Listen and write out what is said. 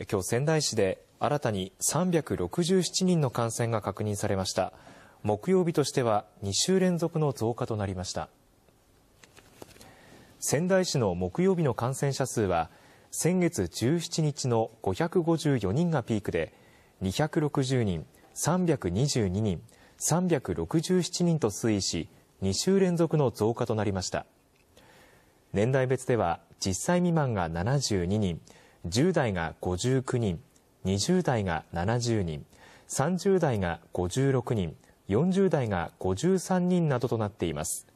今日仙台市で新たに367人の感染が確認されました木曜日としては2週連続の増加となりました仙台市の木曜日の感染者数は先月17日の554人がピークで260人322人367人と推移し2週連続の増加となりました年代別では10歳未満が72人10代が59人、20代が70人、30代が56人、40代が53人などとなっています。